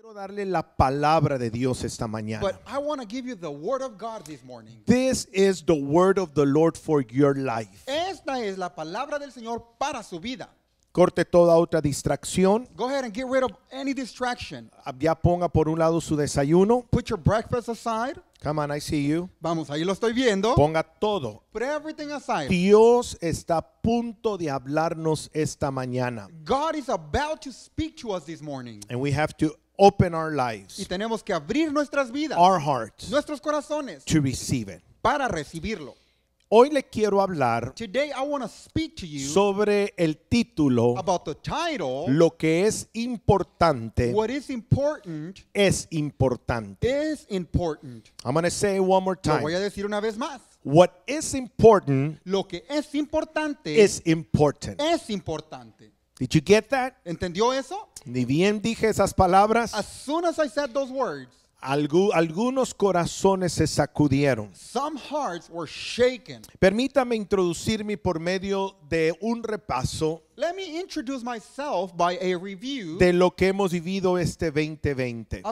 Quiero darle la palabra de Dios esta mañana. But I want to give you the word of God this morning. This is the word of the Lord for your life. Esta es la palabra del Señor para su vida. Corte toda otra distracción. Go ahead and get rid of any distraction. Ah, ya ponga por un lado su desayuno. Put your breakfast aside. Come on, I see you. Vamos, ahí lo estoy viendo. Ponga todo. Put everything aside. Dios está a punto de hablarnos esta mañana. God is about to speak to us this morning. And we have to our lives, y tenemos que abrir nuestras vidas, hearts, nuestros corazones, para recibirlo. Hoy le quiero hablar sobre el título, lo que es importante, what is important, es importante. Is important. I'm going to say one more time. voy a decir una vez más. What is important, lo que es importante, Es importante. Did ¿Entendió eso? Ni bien dije esas palabras. algunos corazones se sacudieron. Permítame introducirme por medio de un repaso. de lo que hemos vivido este 2020.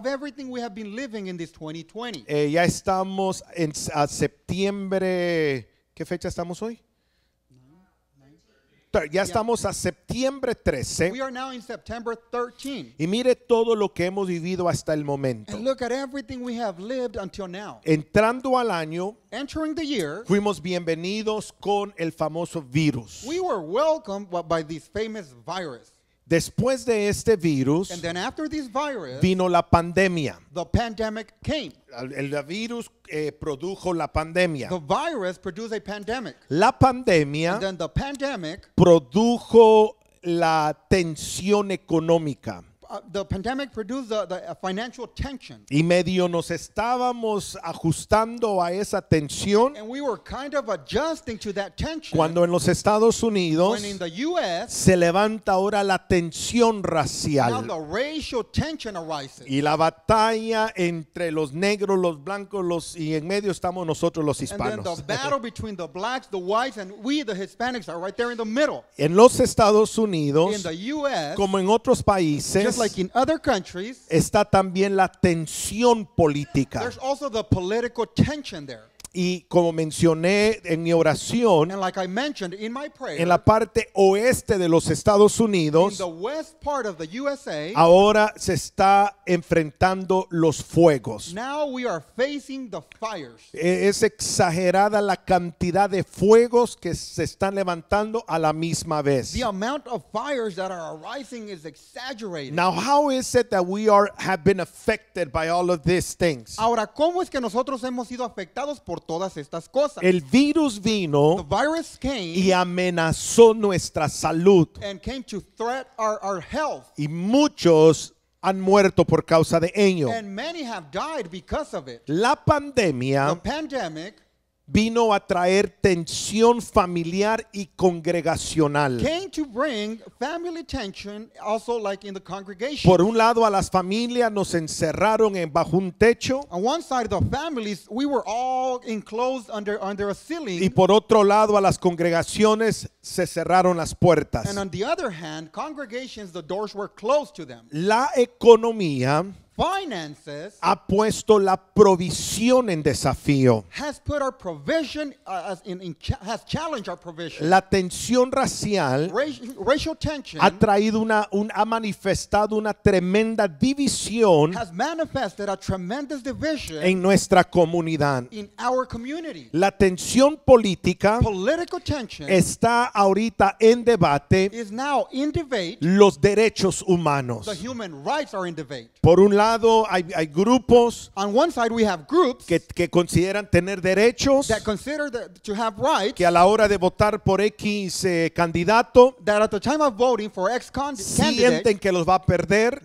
Eh, ya estamos en a septiembre. ¿Qué fecha estamos hoy? ya estamos a septiembre 13. Y mire todo lo que hemos vivido hasta el momento. Entrando al año, fuimos bienvenidos con el famoso virus. virus. Después de este virus, vino la pandemia. El virus eh, produjo la pandemia. La pandemia produjo la tensión económica. Uh, uh, y medio nos estábamos ajustando a esa tensión. Cuando en los Estados Unidos se levanta ahora la tensión racial. Y la batalla entre los negros, los blancos, los y en medio estamos nosotros los hispanos. En los Estados Unidos, como en otros países, like in other countries, está también la tensión política. There's also the political tension there. Y como mencioné en mi oración, en la parte oeste de los Estados Unidos, ahora se está enfrentando los fuegos. E-, es exagerada la cantidad de fuegos que se están levantando a la misma vez. The amount of fires that are arising is exaggerated. all of these things? Ahora, ¿cómo es que nosotros hemos sido afectados por estas cosas. El virus vino y amenazó nuestra salud. Y muchos han muerto por causa de ello. La pandemia vino a traer tensión familiar y congregacional. Por un lado a las familias nos encerraron en bajo un techo. Y por otro lado a las congregaciones se cerraron las puertas. La economía ha puesto la provisión en desafío. Uh, la tensión racial ha traído una, ha manifestado una tremenda división en nuestra comunidad. La tensión política está ahorita en debate. Los derechos humanos. Por un lado hay, grupos On one side we have groups que, consideran tener derechos, que a la hora de votar por X eh, candidato, sienten que los va a perder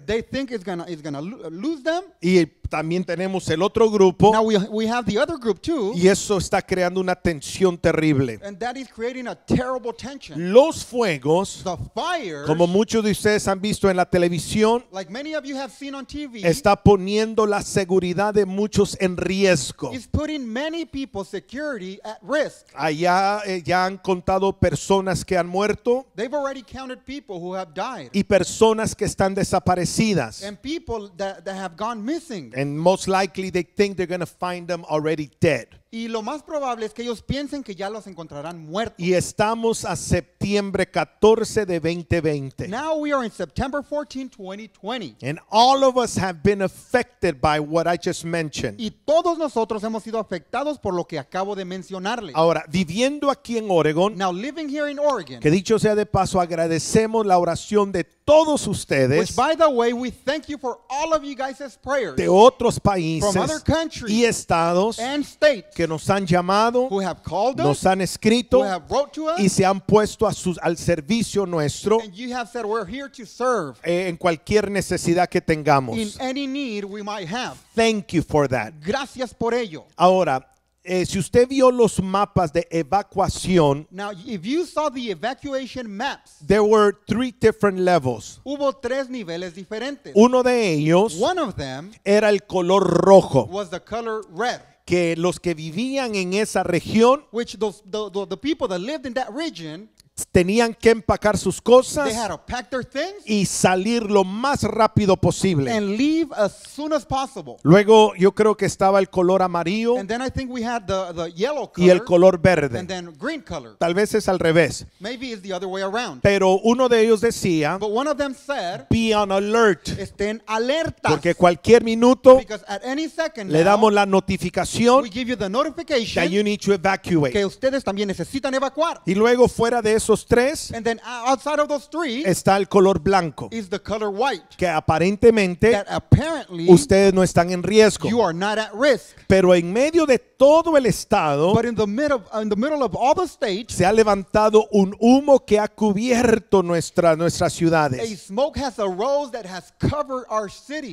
y el también tenemos el otro grupo. Y eso está creando una tensión terrible. Los fuegos, como muchos de ustedes han visto en la televisión, está poniendo la seguridad de muchos en riesgo. Allá eh, ya han contado personas que han muerto. Y personas que están desaparecidas. And most likely they think they're going to find them already dead. Y lo más probable es que ellos piensen que ya los encontrarán muertos. Y estamos a septiembre 14 de 2020. And all of us have been affected by what I just mentioned. Y todos nosotros hemos sido afectados por lo que acabo de mencionarles. Ahora, viviendo aquí en Oregon, que dicho sea de paso, agradecemos la oración de todos ustedes. De otros países y estados que nos han llamado, nos han escrito y se han puesto a al servicio nuestro eh, en cualquier necesidad que tengamos. Gracias por ello. Ahora, eh, si usted vio los mapas de evacuación, levels. Hubo tres niveles diferentes. Uno de ellos era el color rojo que los que vivían en esa región, tenían que empacar sus cosas y salir lo más rápido posible. Luego yo creo que estaba el color amarillo y el color verde. Tal vez es al revés. Pero uno de ellos decía, estén alerta, porque cualquier minuto le damos la notificación que ustedes también necesitan evacuar. Y luego fuera de eso esos tres está el color blanco, que aparentemente ustedes no están en riesgo. Pero en medio de todo el estado se ha levantado un humo que ha cubierto nuestra, nuestras ciudades.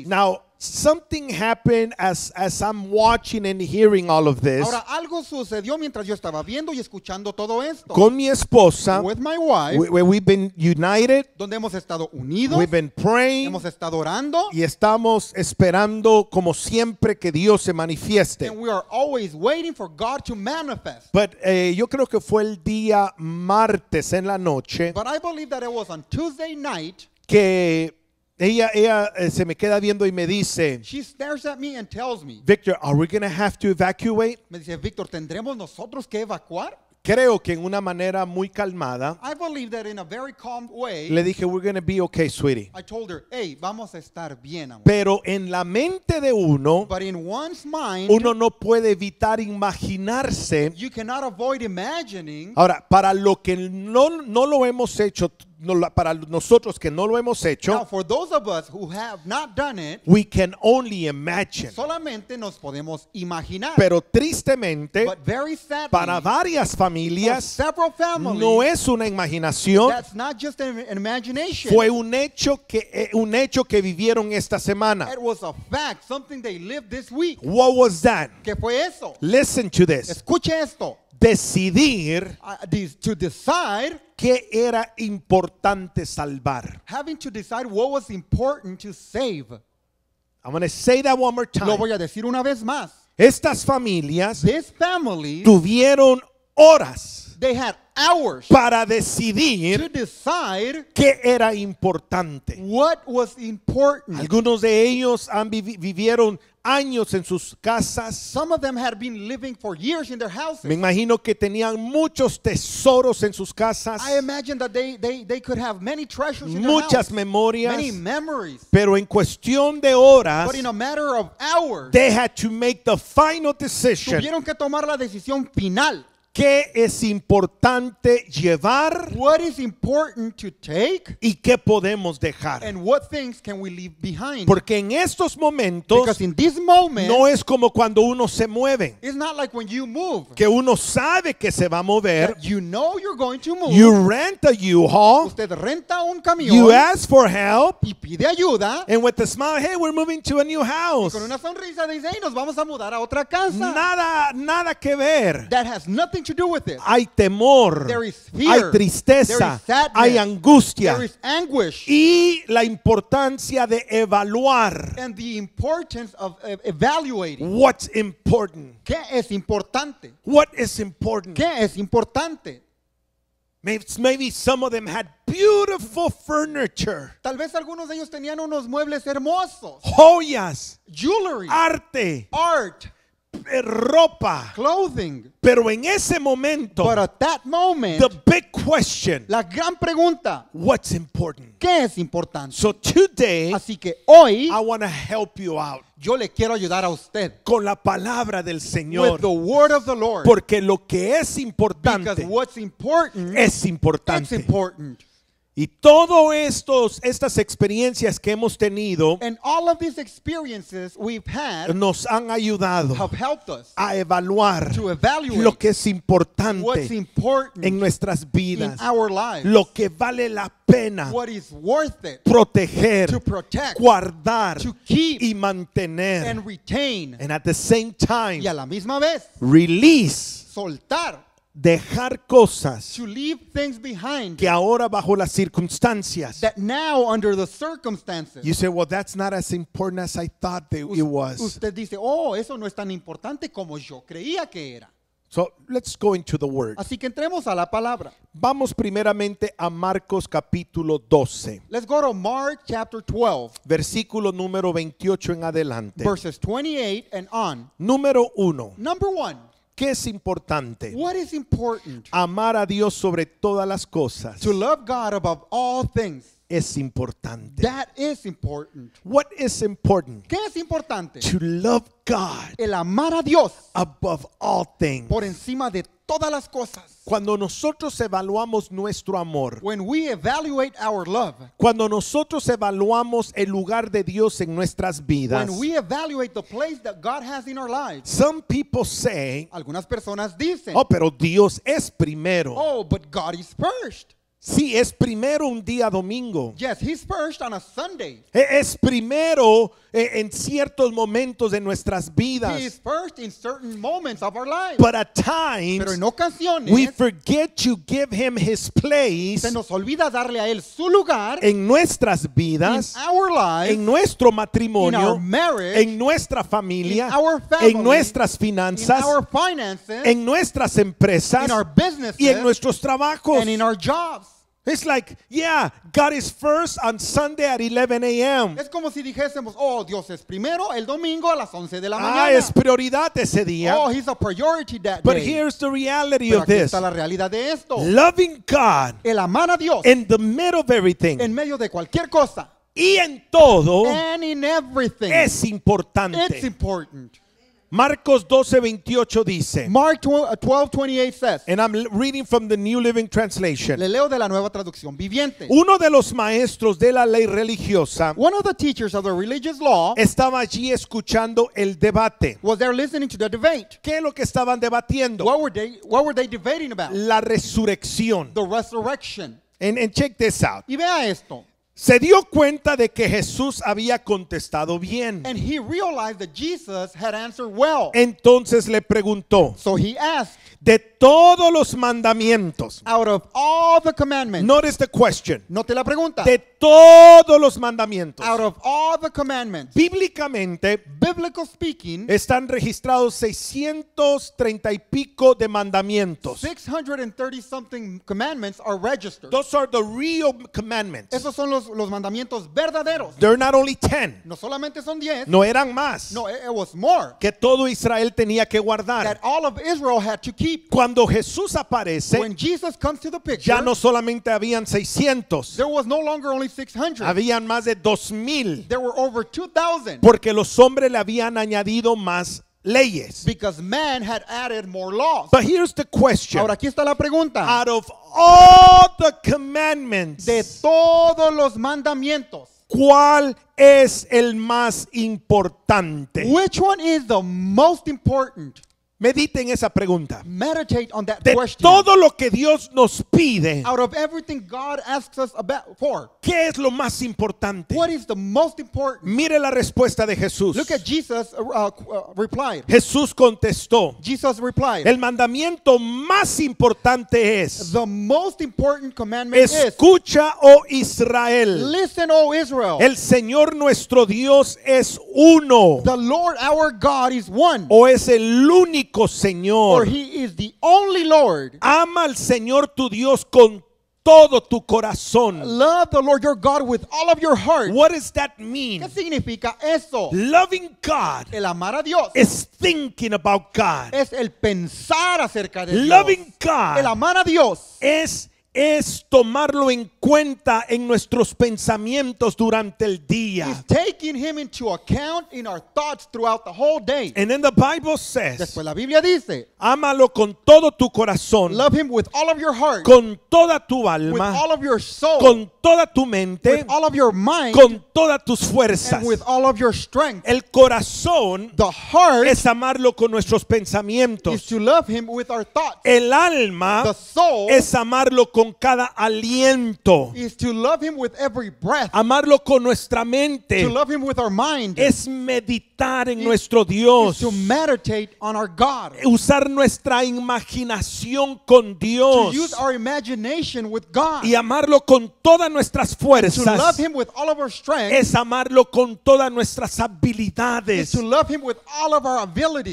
Now, something happened as, as I'm watching and hearing all of this. Ahora algo sucedió mientras yo estaba viendo y escuchando todo esto. Con mi esposa, With my wife, we, we- we've been united, donde hemos estado unidos, we've been praying hemos estado orando, y estamos esperando como siempre que Dios se manifieste. and we are always waiting for God to manifest. But eh, yo creo que fue el día martes en la noche But I believe that it was on Tuesday night que ella, ella eh, se me queda viendo y me dice, Victor, Me dice, Víctor, ¿tendremos nosotros que evacuar? Creo que en una manera muy calmada le dije, we're going to be okay, sweetie. vamos a estar bien, Pero en la mente de uno, uno no puede evitar imaginarse. Ahora, para lo que no, no lo hemos hecho para nosotros que no lo hemos hecho, Now, for those of us who have not done it, we can only imagine. Solamente nos podemos imaginar. Pero tristemente, But very sadly, para varias familias, for families, no es una imaginación. That's not just an imagination. Fue un hecho que eh, un hecho que vivieron esta semana. It was a fact, something they lived this week. What was that? ¿Qué fue eso? Listen to this. Escuche esto decidir uh, to decide qué era importante salvar. Having to decide what was important to save. I'm going to say that one more time. Lo voy a decir una vez más. Estas familias tuvieron horas they had hours para decidir to decide qué era importante. What was important. Algunos de ellos han vivi vivieron años en sus casas. Some of them had been living for years in their houses. Me imagino que tenían muchos tesoros en sus casas. I imagine that they, they, they could have many treasures in Muchas their memorias. Many memories. Pero en cuestión de horas, But in a matter of hours, they had to make the final decision. Tuvieron que tomar la decisión final. ¿Qué es importante llevar? What is important to take? ¿Y qué podemos dejar? And what things can we leave behind? Porque en estos momentos Because in this moment, no es como cuando uno se mueve. It's not like when you move, que uno sabe que se va a mover. You know you're going to move. You rent a U-Haul. Usted renta un camión. You ask for help. Y pide ayuda. And with a smile, hey, we're moving to a new house. Y con una sonrisa dice, hey, nos vamos a mudar a otra casa. Nada, nada que ver. That has nothing to do with it. Hay temor, hay tristeza, hay angustia anguish. y la importancia de evaluar. And the importance of e-, evaluating. What's important? ¿Qué es importante? What is important? ¿Qué es importante? Maybe some of them had beautiful furniture. Tal vez algunos de ellos tenían unos muebles hermosos. Joyas. Jewelry. Arte. Art ropa. Clothing. Pero en ese momento, But at that moment, the big question, la gran pregunta, what's important? ¿Qué es importante? So today, así que hoy, I want to help you out. Yo le quiero ayudar a usted con la palabra del Señor. With the word of the Lord. Porque lo que es importante Because what's important, es importante. It's y todo estos estas experiencias que hemos tenido nos han ayudado a evaluar lo que es importante en nuestras vidas, lo que vale la pena proteger, guardar y mantener. y a la misma vez, release, soltar dejar cosas to leave things behind que ahora bajo las circunstancias that now under the circumstances you say well that's not as important as I thought it was usted dice oh eso no es tan importante como yo creía que era So let's go into the word. Así que entremos a la palabra. Vamos primeramente a Marcos capítulo 12. Let's go to Mark chapter 12. Versículo número 28 en adelante. Verses 28 and on. Número 1. Number 1. ¿Qué es importante? What is important? Amar a Dios sobre todas las cosas. To love God above all things es importante. That is important. What is important? ¿Qué es importante? To love God. El amar a Dios. Above all things. Por encima de todas las cosas. Cuando nosotros evaluamos nuestro amor. When we evaluate our love. Cuando nosotros evaluamos el lugar de Dios en nuestras vidas. When we evaluate the place that God has in our lives. Some people say. Algunas personas dicen. Oh, pero Dios es primero. Oh, but God is first. Sí, es primero un día domingo. Yes, he's first on a Sunday. E-, es primero eh, en ciertos momentos de nuestras vidas. Pero en ocasiones, Se nos olvida darle a él su lugar en nuestras vidas, en nuestro matrimonio, en nuestra familia, en nuestras finanzas, en nuestras empresas, y en nuestros trabajos. It's like, yeah, God is first on Sunday at 11 a.m. Es como si dijésemos, oh, Dios es primero el domingo a las 11 de la ah, mañana. Ah, es prioridad ese día. Oh, he's a priority that But day. here's the reality Pero of aquí this. está la realidad de esto. Loving God. El amar a Dios. In the middle of everything. En medio de cualquier cosa. Y en todo. And in everything. Es importante. It's important. Marcos 12:28 dice. Mark 12:28 eh, says. And I'm reading from the New Living Translation. Le leo de la nueva traducción viviente. Uno de los maestros de la ley religiosa. One of the teachers of the religious law. Estaba allí escuchando el debate. Was there listening to the debate. ¿Qué es lo que estaban debatiendo? What were they what were they debating about? La resurrección. The resurrection. And, and check this out. Y vea esto se dio cuenta de que Jesús había contestado bien. Entonces le preguntó de todos los mandamientos. Out of all the commandments. Notice the question. Note la pregunta. De todos los mandamientos. Out of all the commandments. Bíblicamente, biblical speaking, están registrados 630 y pico de mandamientos. 630 something commandments are registered. Those are the real commandments. Esos son los, los mandamientos verdaderos. They're not only 10. No solamente son 10. No eran más. No, it, was more. Que todo Israel tenía que guardar. That all of Israel had to keep. Cuando Jesús aparece, Jesus ya no solamente habían 600. longer Habían más de 2000. over Porque los hombres le habían añadido más leyes. Because But here's the question. aquí está la pregunta. Out of all the commandments, de todos los mandamientos, ¿cuál es el más importante? one is the most important? mediten esa pregunta. de todo lo que Dios nos pide, ¿qué es lo más importante? Mire la respuesta de Jesús. Uh, uh, Jesús contestó. Jesus El mandamiento más importante es. most Escucha, oh, oh Israel. El Señor nuestro Dios es uno. one. O es el único único Señor. For he is the only Lord. Ama al Señor tu Dios con todo tu corazón. Love the Lord your God with all of your heart. What does that mean? ¿Qué significa eso? Loving God. El amar a Dios. Is thinking about God. Es el pensar acerca de Dios. Loving God. El amar a Dios. Es es tomarlo en cuenta en nuestros pensamientos durante el día. He's taking him into account in our thoughts throughout the whole day. And then the Bible says, Después la Biblia dice, ámalo con todo tu corazón. Love him with all of your heart. Con toda tu alma. With all of your soul. Con toda tu mente. With all of your mind. Con todas tus fuerzas. And with all of your strength. El corazón the heart es amarlo con nuestros pensamientos. Is to love him with our thoughts. El alma the soul es amarlo con con cada aliento. Amarlo con nuestra mente. Es meditar en nuestro Dios. Usar nuestra imaginación con Dios. Y amarlo con todas nuestras fuerzas. Es amarlo con todas nuestras habilidades.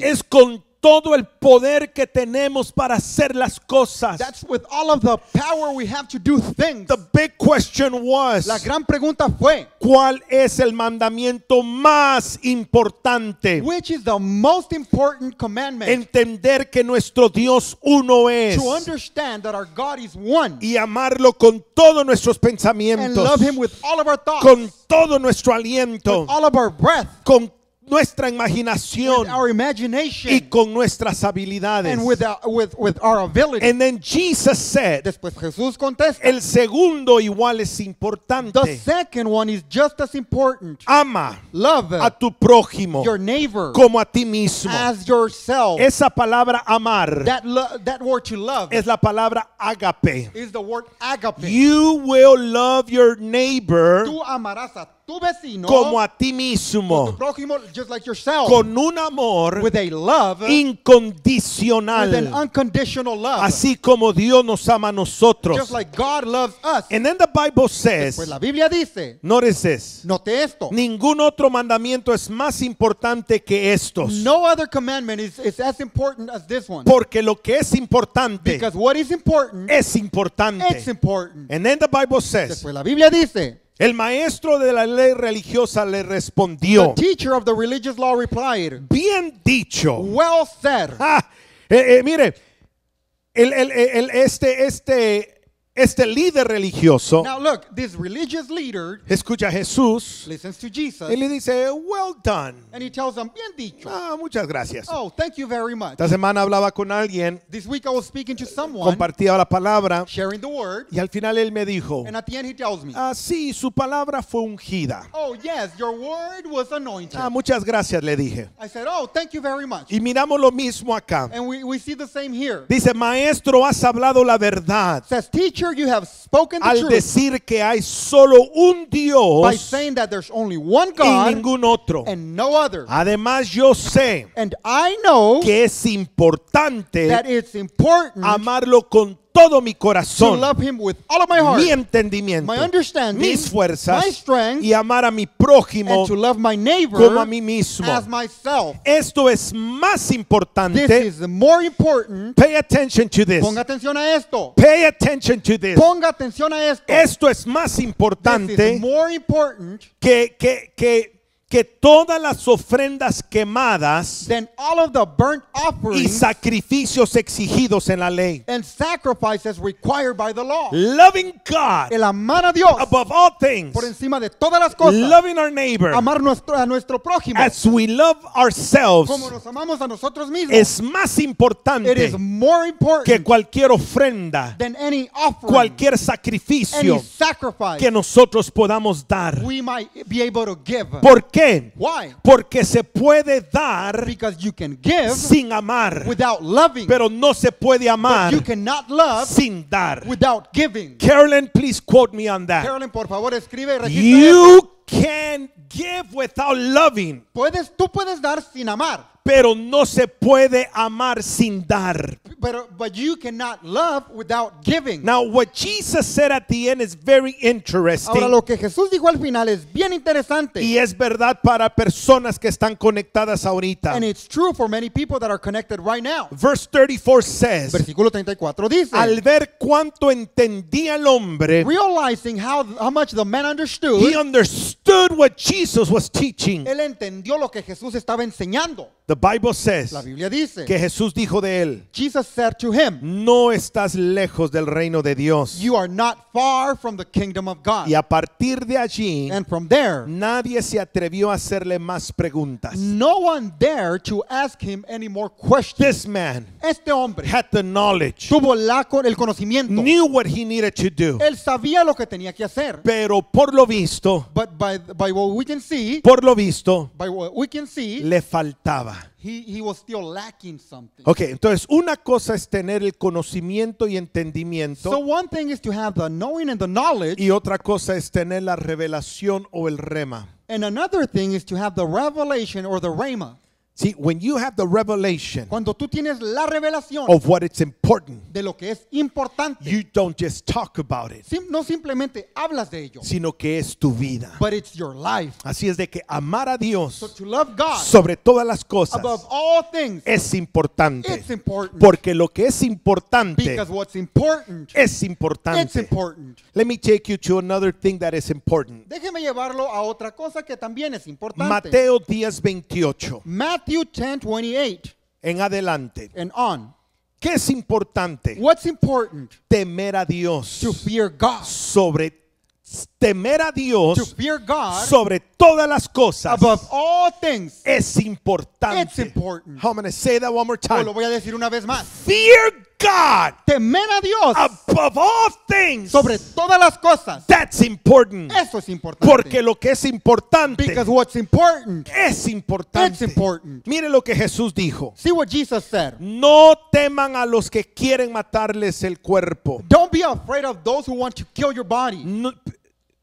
Es con todo el poder que tenemos para hacer las cosas. That's with all of the power we have to do things. The big question was, La gran pregunta fue, ¿cuál es el mandamiento más importante? Which is the most important commandment? Entender que nuestro Dios uno es. To understand that our God is one. Y amarlo con todos nuestros pensamientos. And love him with all of our thoughts. Con todo nuestro aliento. With all of our breath. Con nuestra imaginación imagination, y con nuestras habilidades. And uh, with our, ability. And then Jesus said, Después Jesús contesta, el segundo igual es importante. The second one is just as important. Ama Love a tu prójimo your neighbor, como a ti mismo. As yourself. Esa palabra amar that that word to love, es la palabra agape. Is the word agape. You will love your neighbor. Tú amarás a como a ti mismo, con un amor incondicional, así como Dios nos ama a nosotros. Just like God loves la Biblia dice, no note esto, ningún otro mandamiento es más importante que estos. Porque lo que es importante es importante. It's important. la Biblia dice, el maestro de la ley religiosa le respondió. The teacher of the religious law replied. Bien dicho. Well said. Ah, eh, eh, mire, el, el, este, este este líder religioso Now look, this religious leader escucha a Jesús listens to Jesus, y le dice, well done. and he tells them, bien dicho. Ah, muchas gracias. Oh, thank you very much. Esta semana hablaba con alguien, This week I was speaking to someone, compartía la palabra sharing the word, y al final él me dijo, and at the end he tells me, ah, sí, su palabra fue ungida. oh yes, your word was anointed. Ah, muchas gracias, le dije. I said, oh, thank you very much. Y miramos lo mismo acá. And we, we see the same here. Dice, maestro, has hablado la verdad. says, teacher, sure you have spoken the al truth decir que hay solo un by saying that there's only one y God ningún otro. and no other. Además, yo sé and I know que es importante that it's important amarlo con todo mi corazón, to love him with all of my heart, mi entendimiento, my understanding, mis fuerzas my strength, y amar a mi prójimo and to love my neighbor como a mí mismo. As myself. Esto es más importante. This is more important. Pay attention to this. Ponga atención a esto. Pay attention to this. Ponga atención a esto. Esto es más importante this is more important. que que que que todas las ofrendas quemadas y sacrificios exigidos en la ley. Loving el amar a Dios por encima de todas las cosas. Loving amar a nuestro prójimo love ourselves como nos amamos a nosotros mismos es más importante que cualquier ofrenda, any cualquier sacrificio que nosotros podamos dar. We might Porque qué? Why? Porque se puede dar Because you can give sin amar, without loving, pero no se puede amar you cannot love sin dar. Without giving. Carolyn, please quote me on that. Carolyn, por favor, escribe You can give without loving. Puedes, tú puedes dar sin amar pero no se puede amar sin dar. But, but you cannot love without giving. Now what Jesus said at the end is very interesting. Ahora lo que Jesús dijo al final es bien interesante. Y es verdad para personas que están conectadas ahorita. And it's true for many people that are connected right now. Verse 34 says. Versículo 34 dice. Al ver cuánto entendía el hombre. Realizing how how much the man understood. He understood what Jesus was teaching. Él entendió lo que Jesús estaba enseñando. La Biblia dice que Jesús dijo de él, no estás lejos del reino de Dios. You are not Y a partir de allí, from there, nadie se atrevió a hacerle más preguntas. No one dared to ask him any more questions. este hombre knowledge. Tuvo la, el conocimiento. Él sabía lo que tenía que hacer. Pero por lo visto, por lo visto, le faltaba. He, he was still lacking something. Ok, entonces una cosa es tener el conocimiento y entendimiento. So one thing is to have the knowing and the knowledge. Y otra cosa es tener la revelación o el rema. And another thing is to have the revelation or the rema. when you have the revelation Cuando tú tienes la revelación of what it's important, de lo que es importante, you don't just talk about it, no simplemente hablas de ello, sino que es tu vida. but it's your life. Así es de que amar a Dios sobre todas las cosas es importante. Porque lo que es importante es importante. Let me take you to another thing that is important. Déjeme llevarlo a otra cosa que también es importante. Mateo 10:28. Matthew 10, 28. En adelante. And on. ¿Qué es importante? What's important? Temer a Dios. To fear God. Sobre temer a Dios. To fear God. Sobre todas las cosas. Above all things. Es importante. It's important. I'm going to say that one more time. Yo lo voy a decir una vez más. Fear God. Temer a Dios. Above all things. Sobre todas las cosas. That's important. Eso es importante. Porque lo que es importante. Because what's important. Es importante. It's important. Mire lo que Jesús dijo. See what Jesus said. No teman a los que quieren matarles el cuerpo. Don't be afraid of those who want to kill your body. No,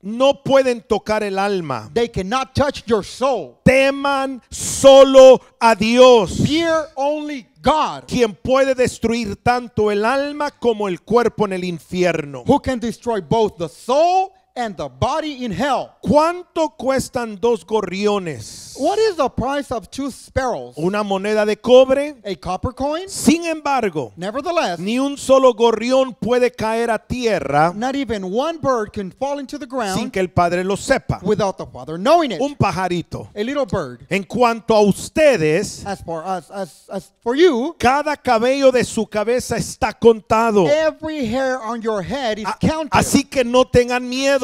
no pueden tocar el alma. They cannot touch your soul. Teman solo a Dios. Fear only God, quien puede destruir tanto el alma como el cuerpo en el infierno. Who can destroy both the soul and the body in hell. ¿Cuánto cuestan dos gorriones? What is the price of two sparrows? Una moneda de cobre. A copper coin? Sin embargo, nevertheless, ni un solo gorrión puede caer a tierra. Not even one bird can fall into the ground. Sin que el padre lo sepa. Without the father knowing it. Un pajarito. A little bird. En cuanto a ustedes, as for us, as, as for you, cada cabello de su cabeza está contado. Every hair on your head is ah, counted. Así que no tengan miedo.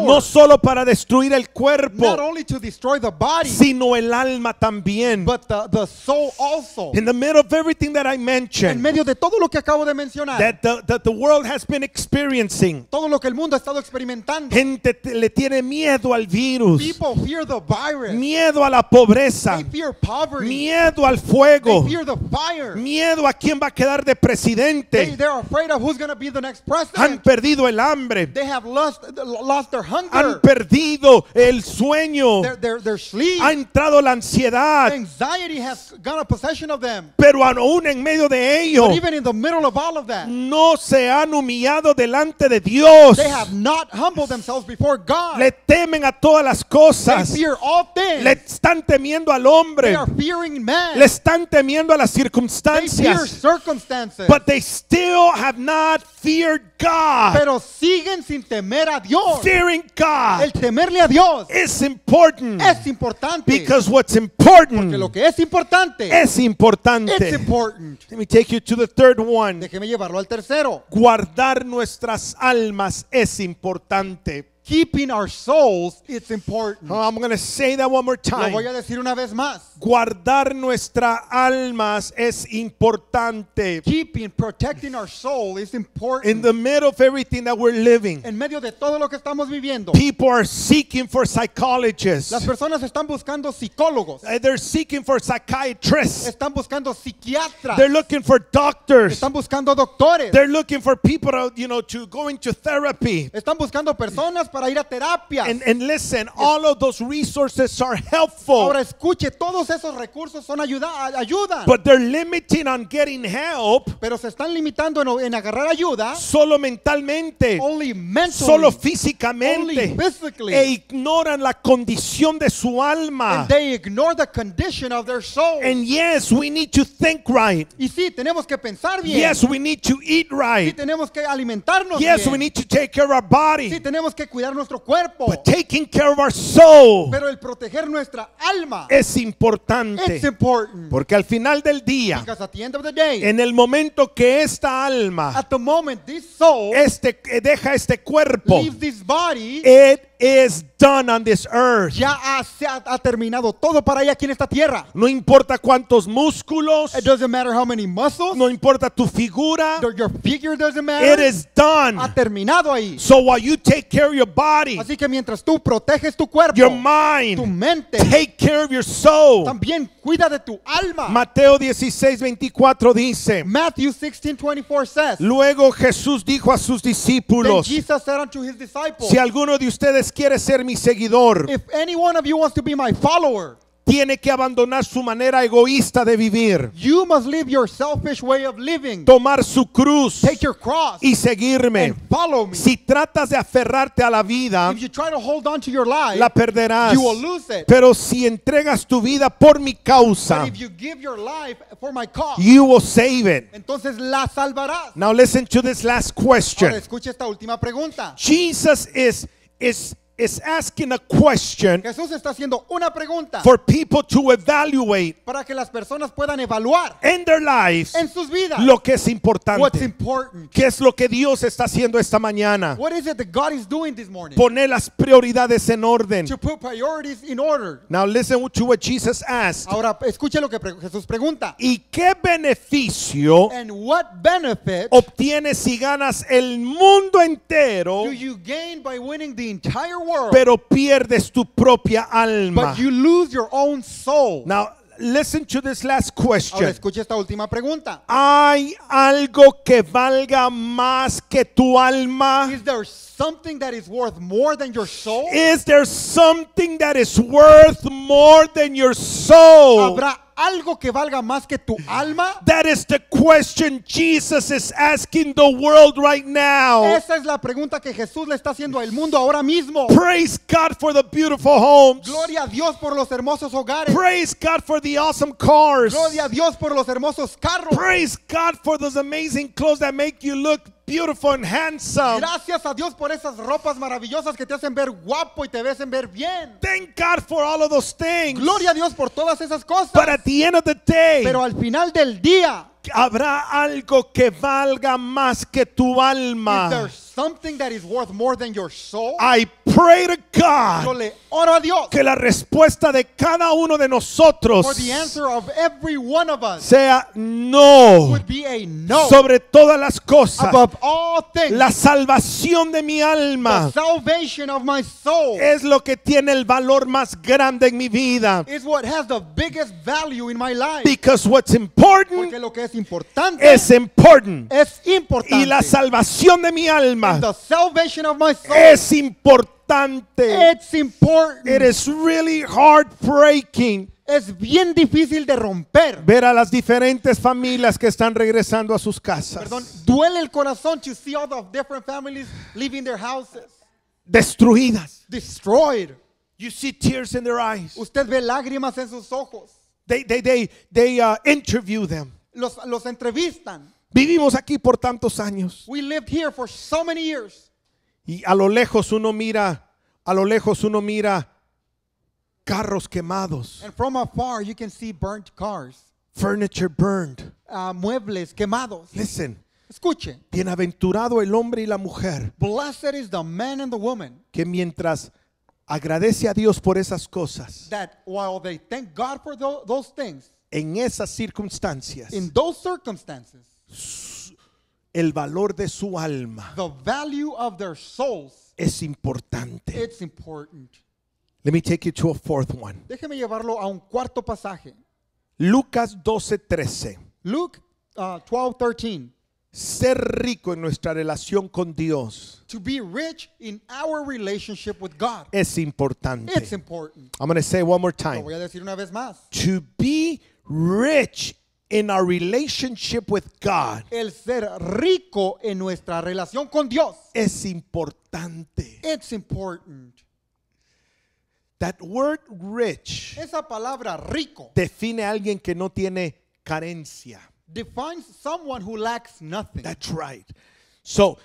no solo para destruir el cuerpo, sino el alma también. en medio de todo lo que acabo de mencionar, experiencing, todo lo que el mundo ha estado experimentando, gente le tiene miedo al virus, miedo a la pobreza, miedo al fuego, miedo a quién va a quedar de presidente, going to be the next president. han perdido el hambre. They have lost their hunger. Han perdido el sueño. Their, their, their sleep. Ha entrado la ansiedad. Anxiety has got possession of them. Pero aún en medio de ello, But even in the middle of all of that, no se han humillado delante de Dios. They have not humbled themselves before God. Le temen a todas las cosas. They fear all things. Le están temiendo al hombre. They are fearing man. Le están temiendo a las circunstancias. They fear circumstances. But they still have not feared pero siguen sin temer a Dios. Fearing El temerle a Dios. es Es importante. Porque lo que es importante. Es importante. It's Déjeme llevarlo al tercero. Guardar nuestras almas es importante keeping our souls, it's important. Oh, I'm going to say that one more time. Lo voy a decir una vez más. Guardar nuestra almas es importante. Keeping, protecting our soul is important. In the middle of everything that we're living. En medio de todo lo que estamos viviendo. People are seeking for psychologists. Las personas están buscando psicólogos. Eh, they're seeking for psychiatrists. Están buscando psiquiatras. They're looking for doctors. Están buscando doctores. They're looking for people, you know, to go into therapy. Están buscando personas para ir a terapia And, and listen, all of those resources are helpful. Ahora escuche, todos esos recursos son ayuda, ayuda. But they're limiting on getting help. Pero se están limitando en, en agarrar ayuda. Solo mentalmente. Only mentally, solo físicamente. Only e ignoran la condición de su alma. And they ignore the condition of their soul. And yes, we need to think right. Y sí, tenemos que pensar bien. Yes, we need to eat right. Sí, tenemos que alimentarnos yes, bien. Yes, we need to take care of our body. Sí, tenemos que cuidar nuestro cuerpo. taking care of our soul Pero el proteger nuestra alma es importante. Porque al final del día, en el momento que esta alma este, eh, deja este cuerpo, is done on this earth. Ya ha, ha, ha, terminado todo para ella aquí en esta tierra. No importa cuántos músculos. It doesn't matter how many muscles. No importa tu figura. Your figure doesn't matter. It is done. Ha terminado ahí. So while you take care of your body. Así que mientras tú proteges tu cuerpo. Your mind. Tu mente. Take care of your soul. También cuida de tu alma. Mateo 16:24 dice. Matthew 16:24 says. Luego Jesús dijo a sus discípulos. Then Jesus said unto his disciples, si alguno de ustedes quiere ser mi seguidor, if any one of you wants to be my follower, tiene que abandonar su manera egoísta de vivir. You must leave your selfish way of living. Tomar su cruz Take your cross y seguirme. And follow me. Si tratas de aferrarte a la vida, If you try to hold on to your life, la perderás. You will lose it. Pero si entregas tu vida por mi causa, But if you, give your life for my cause, you will save it. Entonces la salvarás. Now listen to this last question. Ahora, escucha esta última pregunta. Jesus is is is asking a question Jesús está haciendo una pregunta for people to evaluate para que las personas puedan evaluar in their lives en sus vidas lo que es importante what's important. qué es lo que Dios está haciendo esta mañana what is it that God is doing this morning poner las prioridades en orden to put priorities in order now listen to what Jesus asked ahora escuche lo que Jesús pregunta y qué beneficio and what benefit obtienes si ganas el mundo entero do you gain by winning the entire world, pero pierdes tu propia alma. But you lose your own soul. Now, listen to this last question. Ahora esta última pregunta. ¿Hay algo que valga más que tu alma? Is there something that is worth more than your soul? Is there something that is worth more than your soul? ¿Habrá algo que valga más que tu alma? That is the question Jesus is asking the world right now. Esa es la pregunta que Jesús le está haciendo al mundo ahora mismo. Praise God for the beautiful homes. Gloria a Dios por los hermosos hogares. Praise God for the awesome cars. Gloria a Dios por los hermosos carros. Praise God for those amazing clothes that make you look beautiful and Gracias a Dios por esas ropas maravillosas que te hacen ver guapo y te hacen ver bien. Thank God for all of those things. Gloria a Dios por todas esas cosas. But at the end of the pero al final del día, habrá algo que valga más que tu alma. something that is worth more than your soul? I pray to God Yo le oro a Dios que la respuesta de cada uno de nosotros for the answer of every one of us sea no, would be a no sobre todas las cosas. Above all things, la salvación de mi alma the salvation of my soul es lo que tiene el valor más grande en mi vida. Is what has the biggest value in my life. Because what's important Porque lo que es es importante. Es importante. Es importante. Y la salvación de mi alma the salvation of my soul es importante. It's important. It is really heartbreaking. Es bien difícil de romper. Ver a las diferentes familias que están regresando a sus casas. Perdón, duele el corazón to see all the different families leaving their houses. Destruidas. Destroyed. You see tears in their eyes. Usted ve lágrimas en sus ojos. They, they, they, they uh, interview them. Los, los entrevistan. Vivimos aquí por tantos años. We lived here for so many years. Y a lo lejos uno mira, a lo lejos uno mira carros quemados. And from afar you can see burnt cars. Furniture burned. Uh, muebles quemados. Listen. Escuche. Bienaventurado el hombre y la mujer. Blessed is the man and the woman. Que mientras agradece a Dios por esas cosas. That while they thank God for those things en esas circunstancias, in those circumstances, el valor de su alma the value of their souls, es importante. It's important. Let me take you to a fourth one. Déjeme llevarlo a un cuarto pasaje. Lucas 12:13. Luke uh, 12:13. Ser rico en nuestra relación con Dios. To be rich in our relationship with God. Es importante. It's important. I'm going to say one more time. Lo voy a decir una vez más. To be rich in our relationship with God el ser rico en nuestra relación con Dios es importante. It's important. That word rich Esa palabra rico define a alguien que no tiene carencia. defines someone who lacks nothing. That's right. So,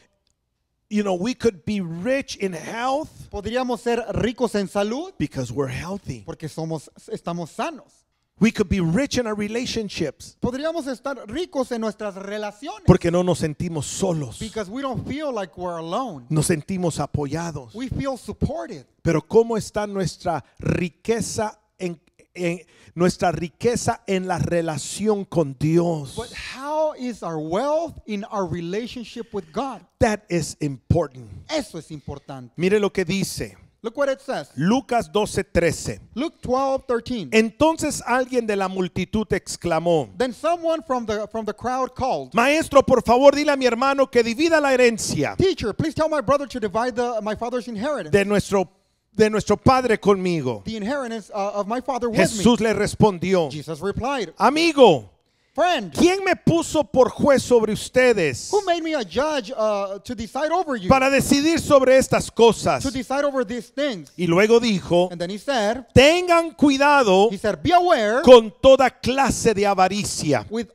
you know, we could be rich in health. Podríamos ser ricos en salud. Because we're healthy. Porque somos estamos sanos. We could be rich in our relationships. Podríamos estar ricos en nuestras relaciones. Porque no nos sentimos solos. Because we don't feel like we're alone. Nos sentimos apoyados. We feel supported. Pero cómo está nuestra riqueza en, en nuestra riqueza en la relación con Dios. But how is our wealth in our relationship with God? That is important. Eso es importante. Mire lo que dice. Look what it says. Lucas 12, 13. Luke 12, 13. Entonces alguien de la multitud exclamó. Then someone from the, from the crowd called. Maestro, por favor, dile a mi hermano que divida la herencia. Teacher, please tell my brother to divide the, my father's inheritance. De nuestro de nuestro padre conmigo. The inheritance, uh, of my father with Jesús me. le respondió. Jesus replied, Amigo. ¿Quién me puso por juez sobre ustedes? Para decidir sobre estas cosas. Y luego dijo, tengan cuidado con toda clase de avaricia. With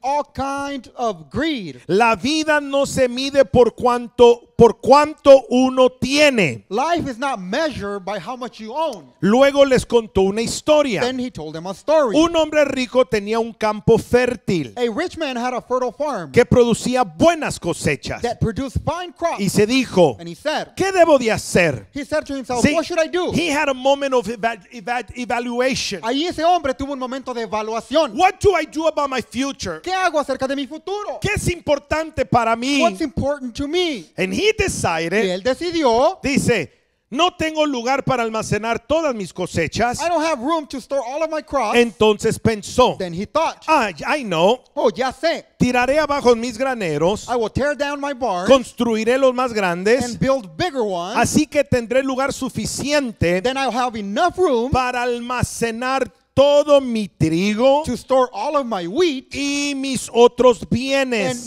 La vida no se mide por cuanto por cuánto uno tiene. Life Luego les contó una historia. Un hombre rico tenía un campo fértil que producía buenas cosechas. Y se dijo, ¿qué debo de hacer? He Ahí ese hombre tuvo un momento de evaluación. ¿Qué hago acerca de mi futuro? ¿Qué es importante para mí? y él decidió, dice, no tengo lugar para almacenar todas mis cosechas. Entonces pensó, ah, Oh, ya sé. Tiraré abajo mis graneros. construiré los más grandes. Así que tendré lugar suficiente para almacenar todo mi trigo y mis otros bienes.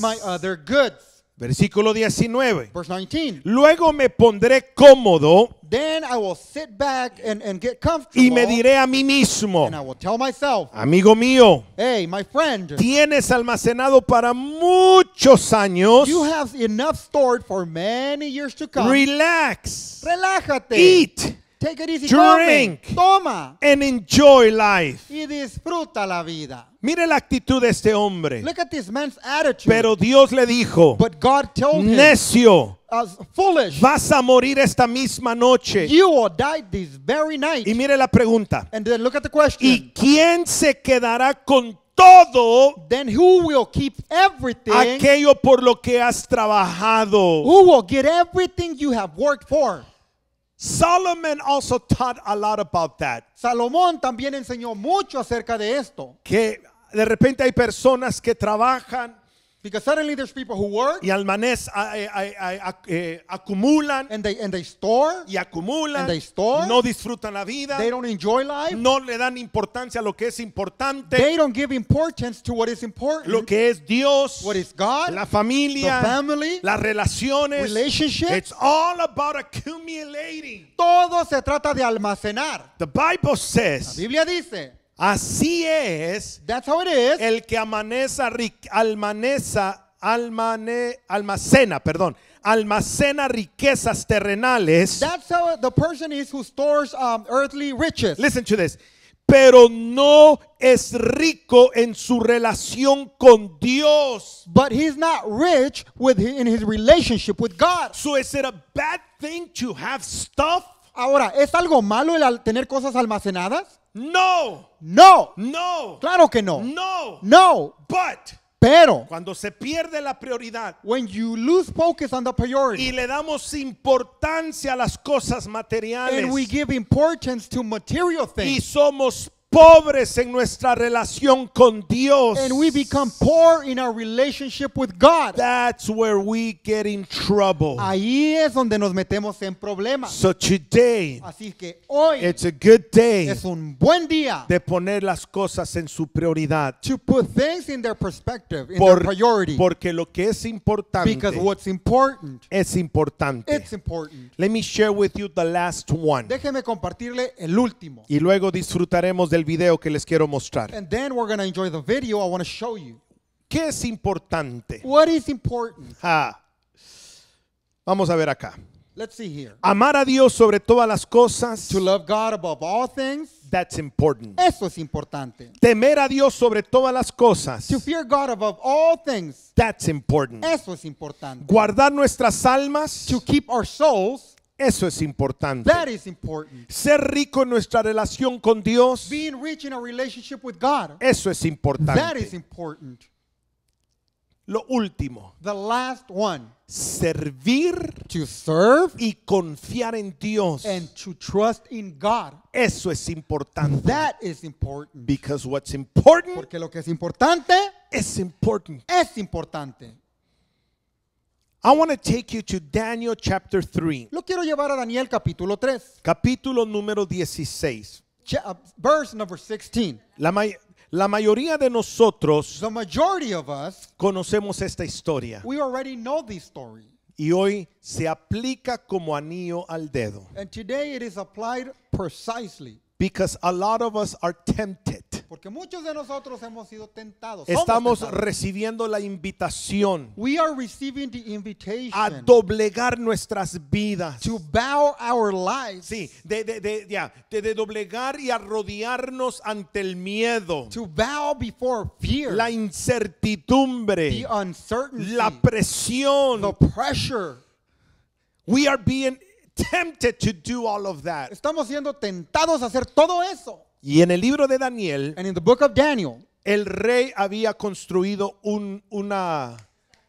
Versículo 19. Verse 19. Luego me pondré cómodo. Then I will sit back and, and get comfortable, y me diré a mí mismo. And I will tell myself, Amigo mío. Hey, my friend, tienes almacenado para muchos años. You have enough stored for many years to come. Relax. Relájate. Eat. Take it easy, drink, toma and enjoy life. y disfruta la vida. Mire la actitud de este hombre. Look at this man's attitude. Pero Dios le dijo, But God told him, necio, as foolish, vas a morir esta misma noche. You will die this very night. Y mire la pregunta. And then look at the question. ¿Y quién se quedará con todo Then who will keep everything, aquello por lo que has trabajado? Who will get everything you have worked for? Solomon also taught a Salomón también enseñó mucho acerca de esto. Que de repente hay personas que trabajan Because suddenly there's people who work y almanes eh, acumulan and they, and they store y acumulan and they store no disfrutan la vida they don't enjoy life no le dan importancia a lo que es importante they don't give importance to what is important lo que es Dios what is God la familia the family las relaciones it's all about accumulating todo se trata de almacenar the bible says la Biblia dice Así es. That's how it is. El que amaneza, almaneza, almane, almacena, perdón, almacena riquezas terrenales. That's how the person is who stores um, earthly riches. Listen to this. Pero no es rico en su relación con Dios. But he's not rich with his, in his relationship with God. So is it a bad thing to have stuff? Ahora, ¿es algo malo el tener cosas almacenadas? No. No. No. Claro que no. No. No. But. Pero cuando se pierde la prioridad when you lose focus on the priority, y le damos importancia a las cosas materiales and we give importance to material things, y somos pobres en nuestra relación con Dios. And we become poor in our relationship with God. That's where we get in trouble. Ahí es donde nos metemos en problemas. So today, Así que hoy it's a good day es un buen día de poner las cosas en su prioridad. To put things in their perspective, in Por, their priority. Porque lo que es importante Because what's important, es importante. It's important. Let me share with you the last one. Déjeme compartirle el último. Y luego disfrutaremos de del video que les quiero mostrar. And then we're going to enjoy the video I want to show you. ¿Qué es importante? What is important? Ah. Vamos a ver acá. Let's see here. Amar a Dios sobre todas las cosas. To love God above all things. That's important. Eso es importante. Temer a Dios sobre todas las cosas. To fear God above all things. That's important. Eso es importante. Guardar nuestras almas. To keep our souls. Eso es importante. That is important. Ser rico en nuestra relación con Dios. Being rich in a relationship with God. Eso es importante. That is important. Lo último. The last one. Servir to serve y confiar en Dios. And to trust in God. Eso es importante. That is important. Because what's important Porque lo que es importante es importante. Es importante. I want to take you to Daniel chapter 3. Lo quiero llevar a Daniel capítulo 3. Capítulo número 16. Uh, verse number 16. La, may la mayoría de nosotros The majority of us, conocemos esta historia. We already know this story. Y hoy se aplica como anillo al dedo. And today it is applied precisely. Because a lot of us are tempted. Porque muchos de nosotros hemos sido tentados. Estamos recibiendo la invitación We a doblegar nuestras vidas. To bow our lives. Sí, de, de, de, doblegar y arrodillarnos ante el miedo. La incertidumbre. la presión. pressure. We are being tempted to do all of that. Estamos siendo tentados a hacer todo eso. Y en el libro de Daniel, And in the book of Daniel, el rey había construido un, una,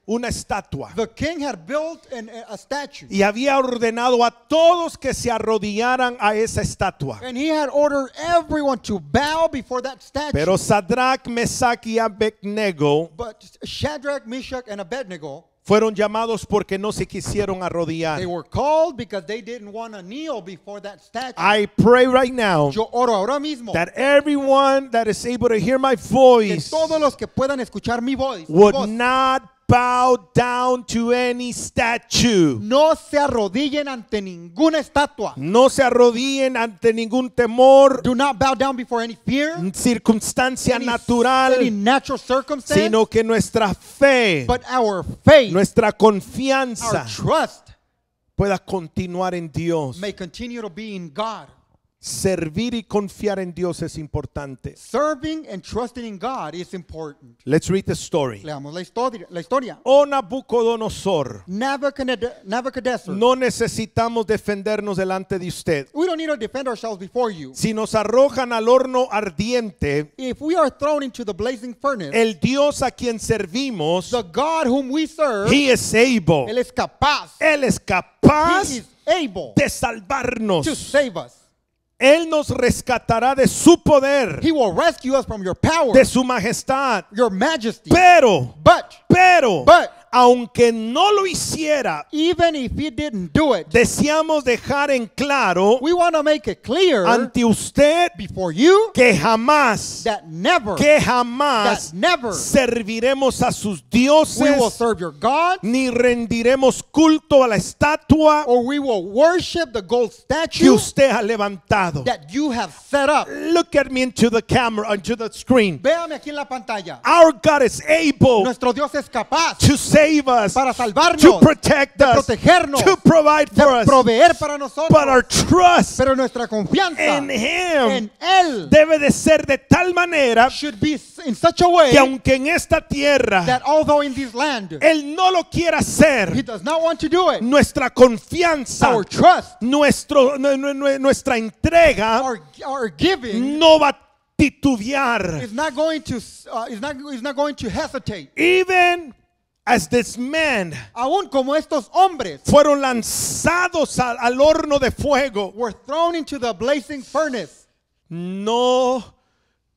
una estatua. The king had built an, a statue. Y había ordenado a todos que se arrodillaran a esa estatua. And he had ordered everyone to bow before that statue. Pero Sadrach, Mesac y Abednego But Shadrach, Meshach and Abednego fueron llamados porque no se quisieron arrodillar. They were called because they didn't want to kneel before that statue. I pray right now Yo oro ahora mismo that everyone that is able to hear my voice que todos los que puedan escuchar mi voz, would mi voz, not bow down to any statue. No se arrodillen ante ninguna estatua. No se arrodillen ante ningún temor. Do not bow down before any fear. Circunstancia natural. natural Sino que nuestra fe. But our faith. Nuestra confianza. Our trust. Pueda continuar en Dios. May continue to be in God. Servir y confiar en Dios es importante. Serving and trusting in God is important. Let's read the story. Leamos la historia. La historia. Oh Nabucodonosor. Nabucodonosor. No necesitamos defendernos delante de usted. We don't need to defend ourselves before you. Si nos arrojan al horno ardiente, If we are thrown into the blazing furnace, el Dios a quien servimos, the God whom we serve, he is able. Él es capaz. Él es capaz he is able de salvarnos. To save us. Él nos rescatará de su poder. He will rescue us from your power. De su majestad. Your majesty. Pero. But. Pero. But aunque no lo hiciera, even if he didn't do it, deseamos dejar en claro we want to make it clear ante usted before you, que jamás, that never, que jamás that never serviremos a sus dioses, we will serve your God, ni rendiremos culto a la estatua or we will worship the gold statue que usted ha levantado. That you have set up. Look at me into the camera, into the screen. Véame aquí en la pantalla. Our God is able Nuestro Dios es capaz to para salvarnos, para protegernos, para proveer para nosotros. Pero nuestra confianza en él debe de ser de tal manera que aunque en esta tierra él no lo quiera hacer, nuestra confianza, nuestro, nuestra entrega, no va a titubear as this man aún como estos hombres fueron lanzados al, al horno de fuego were thrown into the blazing furnace no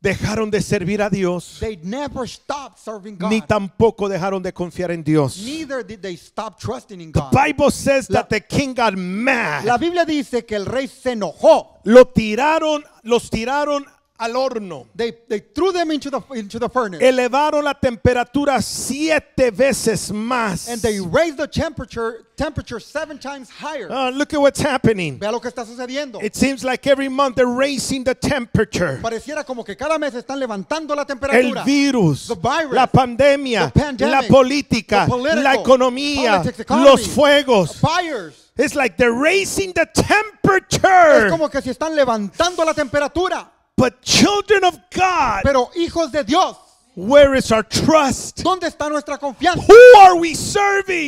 dejaron de servir a Dios they never stopped serving God. ni tampoco dejaron de confiar en Dios Neither did they stop trusting in God. the Bible says la, that the king got mad la Biblia dice que el rey se enojó lo tiraron los tiraron al horno. They, they threw them into the, into the furnace. Elevaron la temperatura siete veces más. And they raised the temperature temperature seven times higher. Uh, look at what's happening. Vea lo que está sucediendo. It seems like every month they're raising the temperature. Pareciera como que cada mes están levantando la temperatura. El virus, the virus la pandemia, the pandemic, la política, la economía, politics, economy, los fuegos. Fires. It's like they're raising the temperature. Es como que si están levantando la temperatura pero hijos de Dios, ¿Dónde está nuestra confianza?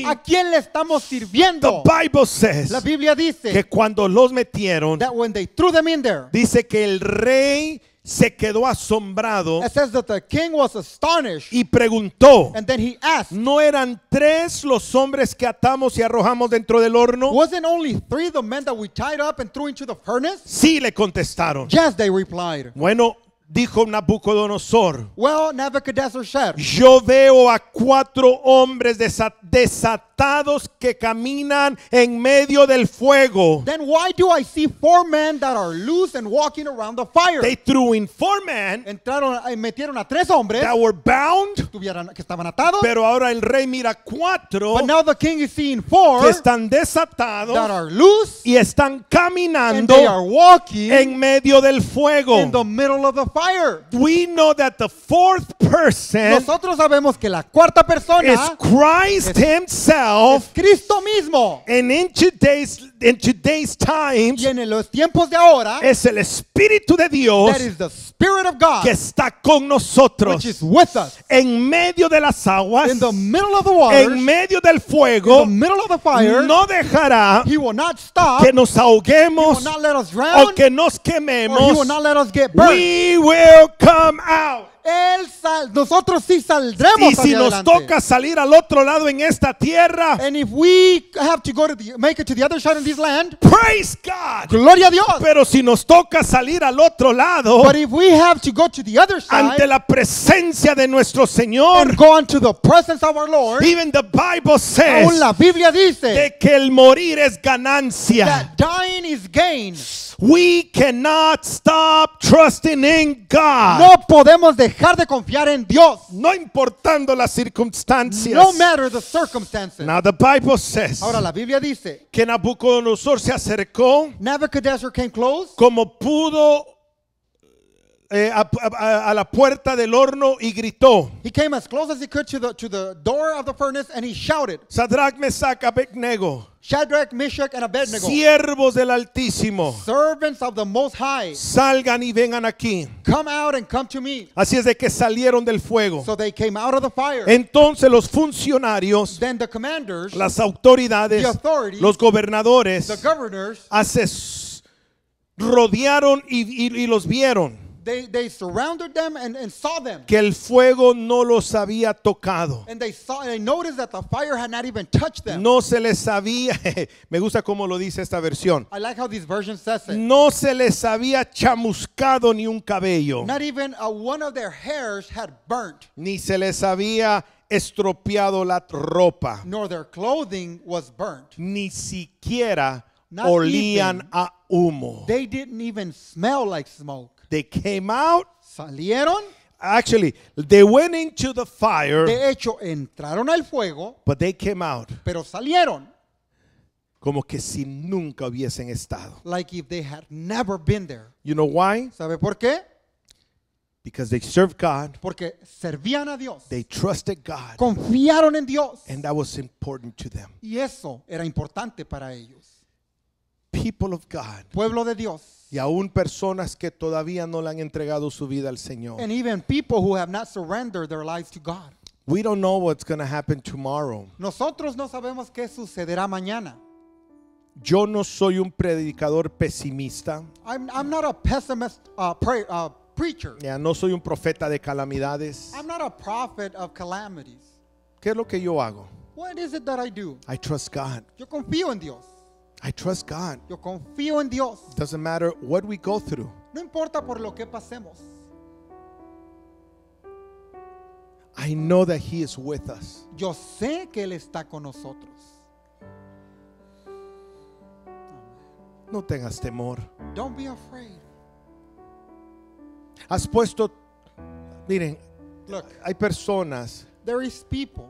¿A quién le estamos sirviendo? La Biblia dice que cuando los metieron, dice que el rey se quedó asombrado y preguntó, ¿no eran tres los hombres que atamos y arrojamos dentro del horno? Sí, le contestaron. Bueno, dijo Nabucodonosor, well, Nebuchadnezzar said, yo veo a cuatro hombres desatados que caminan en medio del fuego. Then why do I see four men that are loose and walking around the fire? They threw in four men Entraron, y eh, metieron a tres hombres that were bound, que estaban atados. Pero ahora el rey mira cuatro but now the king is seeing four que están desatados that are loose, y están caminando and they are walking en medio del fuego. In the middle of the fire. fire. We know that the fourth person Nosotros sabemos que la cuarta persona is Christ es, himself. Es Cristo mismo. And in today's in today's times, y en los tiempos de ahora, es el Espíritu de Dios that is the Spirit of God, que está con nosotros. Which is with us. En medio de las aguas, in the middle of the waters, en medio del fuego, in the middle of the fire, no dejará he will not stop, que nos ahoguemos he will not let us drown, o que nos quememos. Or he will not let us get burned. We will come out. Él sal, nosotros sí saldremos. Y si nos toca salir al otro lado en esta tierra, And if we have to go to the, make it to the other side of this land, praise God. Gloria a Dios. Pero si nos toca salir al otro lado, But if we have to go to the other side, ante la presencia de nuestro Señor, and go unto the presence of our Lord, even the Bible says, aún la Biblia dice, de que el morir es ganancia. That is gain. We cannot stop trusting in God. No podemos dejar de confiar en Dios. No importando las circunstancias. No matter the circumstances. Now the Bible says. Ahora la Biblia dice que Nabucodonosor se acercó. Nebuchadnezzar came close. Como pudo eh, a, a, a, la puerta del horno y gritó. He came as close as he could to the to the door of the furnace and he shouted. Sadrach, Mesach, Abednego. Shadrach, Meshach, and Abednego. Siervos del Altísimo. Servants of the Most High. Salgan y vengan aquí. Come out and come to me. Así es de que salieron del fuego. So they came out of the fire. Entonces los funcionarios, Then the commanders, las autoridades, the los gobernadores, the governors, rodearon y, y los vieron. They, they surrounded them and, and saw them. Que el fuego no los había tocado. And they saw, they noticed that the fire had not even touched them. No se les había, me gusta cómo lo dice esta versión. I like how this version says it. No se les había chamuscado ni un cabello. Not even a, one of their hairs had burnt. Ni se les había estropeado la ropa. Nor their clothing was burnt. Ni siquiera Not olían even, a humo. They didn't even smell like smoke. They came out. Salieron. Actually, they went into the fire. De hecho, entraron al fuego. But they came out. Pero salieron. Como que si nunca hubiesen estado. Like if they had never been there. You know why? ¿Sabe por qué? Because they served God. Porque servían a Dios. They trusted God. Confiaron en Dios. And that was important to them. Y eso era importante para ellos. People of God. Pueblo de Dios. Y aún personas que todavía no le han entregado su vida al Señor. and even people who have not surrendered their lives to God. We don't know what's going to happen tomorrow. Nosotros no sabemos qué sucederá mañana. Yo no soy un predicador pesimista. I'm, I'm not a pessimist uh, uh preacher. ya, no soy un profeta de calamidades. I'm not a prophet of calamities. ¿Qué es lo que yo hago? What is it that I do? I trust God. Yo confío en Dios. I trust God. Yo confío en Dios. we go through. No importa por lo que pasemos. I know that he is with us. Yo sé que él está con nosotros. No tengas temor. Don't be afraid. Has puesto miren, Look, hay personas there is people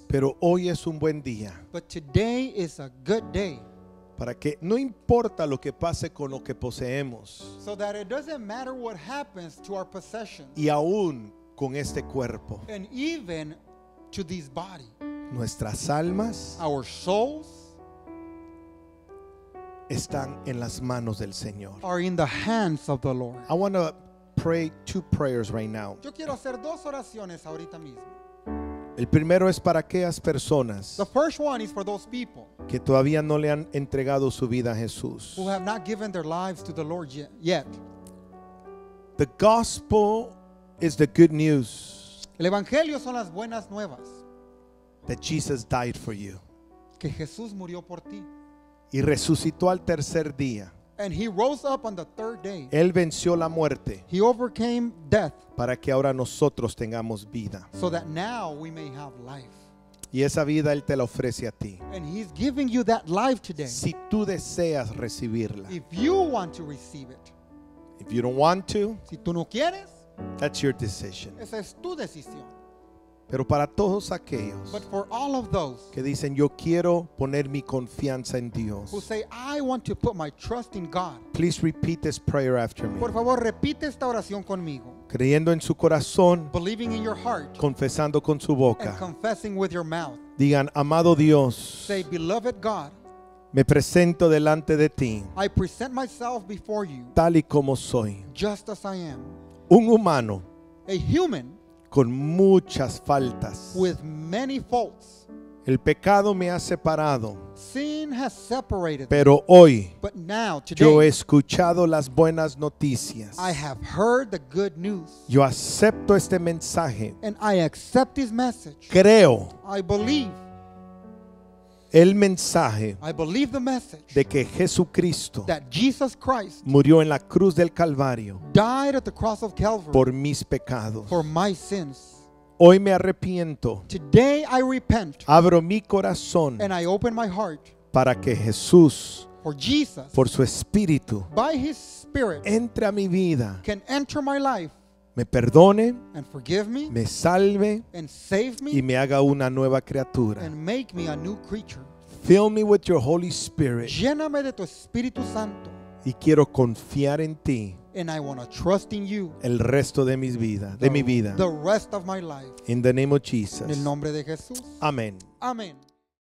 Pero hoy es un buen día. Para que no importa lo que pase con lo que poseemos. Y aún con este cuerpo. Nuestras almas. están en las manos del Señor. Are in the hands of the Yo quiero hacer dos oraciones ahorita mismo. El primero es para aquellas personas que todavía no le han entregado su vida a Jesús. the gospel is the good news El Evangelio son las buenas nuevas, Jesus died for you que Jesús murió por ti y resucitó al tercer día And he rose up on the third day. Él venció la muerte He overcame death para que ahora nosotros tengamos vida. so that now we may have life. Y esa vida Él te la ofrece a ti. And he's giving you that life today. Si tú deseas recibirla. If you want to receive it. If you don't want to, Si tú no quieres, that's your decision. esa es tu decisión. Pero para todos aquellos que dicen yo quiero poner mi confianza en Dios. Please repeat this prayer after me. Por favor, repite esta oración conmigo. Creyendo en su corazón, confesando con su boca. Digan, amado Dios, me presento delante de ti. tal y como soy. Un humano con muchas faltas. El pecado me ha separado. Pero hoy yo he escuchado las buenas noticias. Yo acepto este mensaje. Creo el mensaje de que Jesucristo murió en la cruz del Calvario por mis pecados. Hoy me arrepiento. Abro mi corazón para que Jesús por su espíritu entre a mi vida me perdone, and forgive me, me salve and save me, y me haga una nueva criatura. And make me a new creature. Fill me with your Holy Spirit. Lléname de tu Espíritu Santo. Y quiero confiar en ti. And I want to trust in you. El resto de mis vida, the, de mi vida. The rest of my life. In the name of Jesus. En el nombre de Jesús. Amén. Amén.